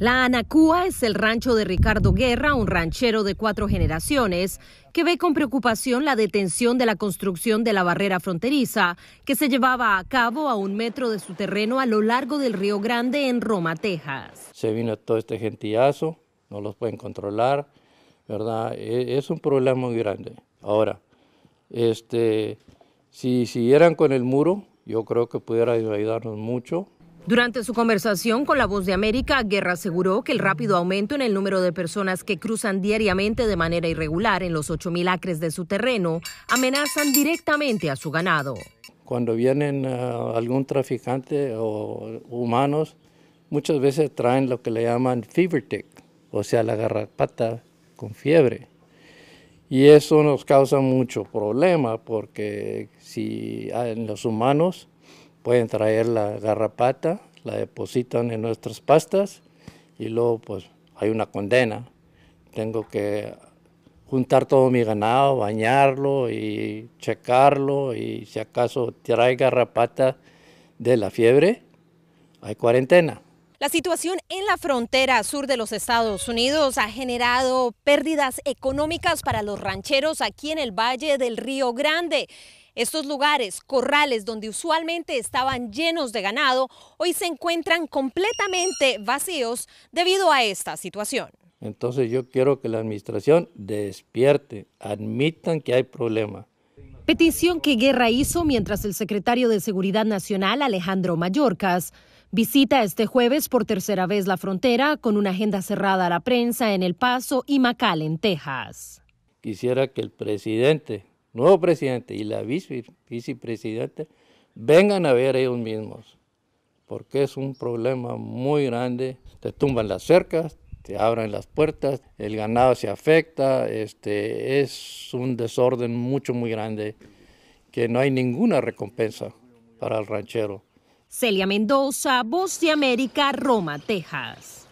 La Anacúa es el rancho de Ricardo Guerra, un ranchero de cuatro generaciones, que ve con preocupación la detención de la construcción de la barrera fronteriza, que se llevaba a cabo a un metro de su terreno a lo largo del Río Grande en Roma, Texas. Se vino todo este gentillazo, no los pueden controlar, ¿verdad? E, es un problema muy grande. Ahora, este, si siguieran con el muro, yo creo que pudiera ayudarnos mucho durante su conversación con La Voz de América, Guerra aseguró que el rápido aumento en el número de personas que cruzan diariamente de manera irregular en los 8.000 acres de su terreno amenazan directamente a su ganado. Cuando vienen eh, algún traficante o humanos, muchas veces traen lo que le llaman fever tick, o sea, la garrapata con fiebre. Y eso nos causa mucho problema porque si ah, en los humanos pueden traer la garrapata, la depositan en nuestras pastas y luego pues hay una condena. Tengo que juntar todo mi ganado, bañarlo y checarlo y si acaso trae garrapata de la fiebre, hay cuarentena. La situación en la frontera sur de los Estados Unidos ha generado pérdidas económicas para los rancheros aquí en el Valle del Río Grande. Estos lugares, corrales donde usualmente estaban llenos de ganado, hoy se encuentran completamente vacíos debido a esta situación. Entonces yo quiero que la administración despierte, admitan que hay problema. Petición que Guerra hizo mientras el secretario de Seguridad Nacional, Alejandro Mayorkas, visita este jueves por tercera vez la frontera con una agenda cerrada a la prensa en El Paso y Macal, en Texas. Quisiera que el presidente nuevo presidente y la vice, vicepresidenta vengan a ver ellos mismos, porque es un problema muy grande. Te tumban las cercas, te abren las puertas, el ganado se afecta, este, es un desorden mucho, muy grande, que no hay ninguna recompensa para el ranchero. Celia Mendoza, Voz de América, Roma, Texas.